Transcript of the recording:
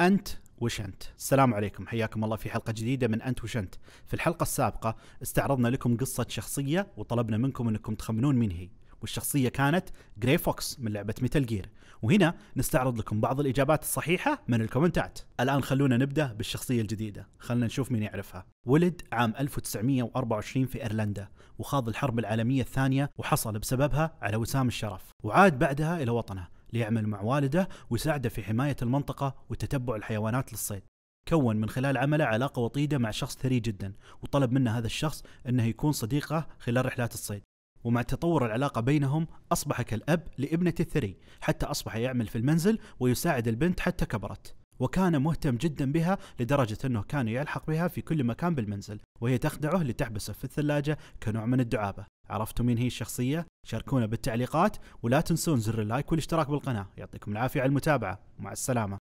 أنت وش انت؟ السلام عليكم حياكم الله في حلقة جديدة من أنت وش انت؟ في الحلقة السابقة استعرضنا لكم قصة شخصية وطلبنا منكم أنكم تخمنون مين هي والشخصية كانت جراي فوكس من لعبة ميتال جير وهنا نستعرض لكم بعض الإجابات الصحيحة من الكومنتات الآن خلونا نبدأ بالشخصية الجديدة خلنا نشوف مين يعرفها ولد عام 1924 في أيرلندا وخاض الحرب العالمية الثانية وحصل بسببها على وسام الشرف وعاد بعدها إلى وطنه ليعمل مع والده ويساعده في حماية المنطقة وتتبع الحيوانات للصيد كون من خلال عمله علاقة وطيدة مع شخص ثري جدا وطلب منه هذا الشخص أنه يكون صديقه خلال رحلات الصيد ومع تطور العلاقة بينهم أصبح كالأب لابنة الثري حتى أصبح يعمل في المنزل ويساعد البنت حتى كبرت وكان مهتم جدا بها لدرجة أنه كان يلحق بها في كل مكان بالمنزل وهي تخدعه لتحبسه في الثلاجة كنوع من الدعابة عرفتوا مين هي الشخصية؟ شاركونا بالتعليقات ولا تنسون زر اللايك والاشتراك بالقناة يعطيكم العافية على المتابعة مع السلامة